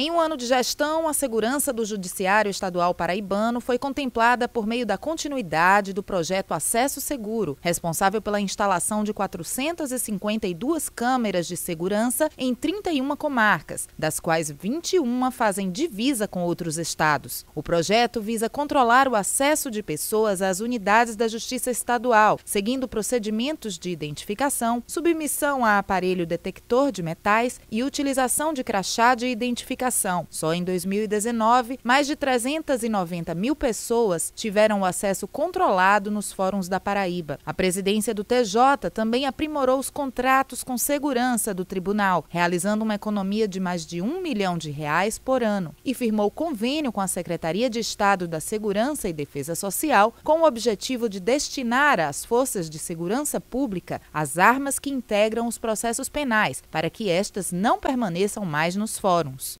Em um ano de gestão, a segurança do Judiciário Estadual Paraibano foi contemplada por meio da continuidade do projeto Acesso Seguro, responsável pela instalação de 452 câmeras de segurança em 31 comarcas, das quais 21 fazem divisa com outros estados. O projeto visa controlar o acesso de pessoas às unidades da Justiça Estadual, seguindo procedimentos de identificação, submissão a aparelho detector de metais e utilização de crachá de identificação só em 2019, mais de 390 mil pessoas tiveram o acesso controlado nos fóruns da Paraíba. A presidência do TJ também aprimorou os contratos com segurança do tribunal, realizando uma economia de mais de um milhão de reais por ano, e firmou convênio com a Secretaria de Estado da Segurança e Defesa Social com o objetivo de destinar às forças de segurança pública as armas que integram os processos penais, para que estas não permaneçam mais nos fóruns.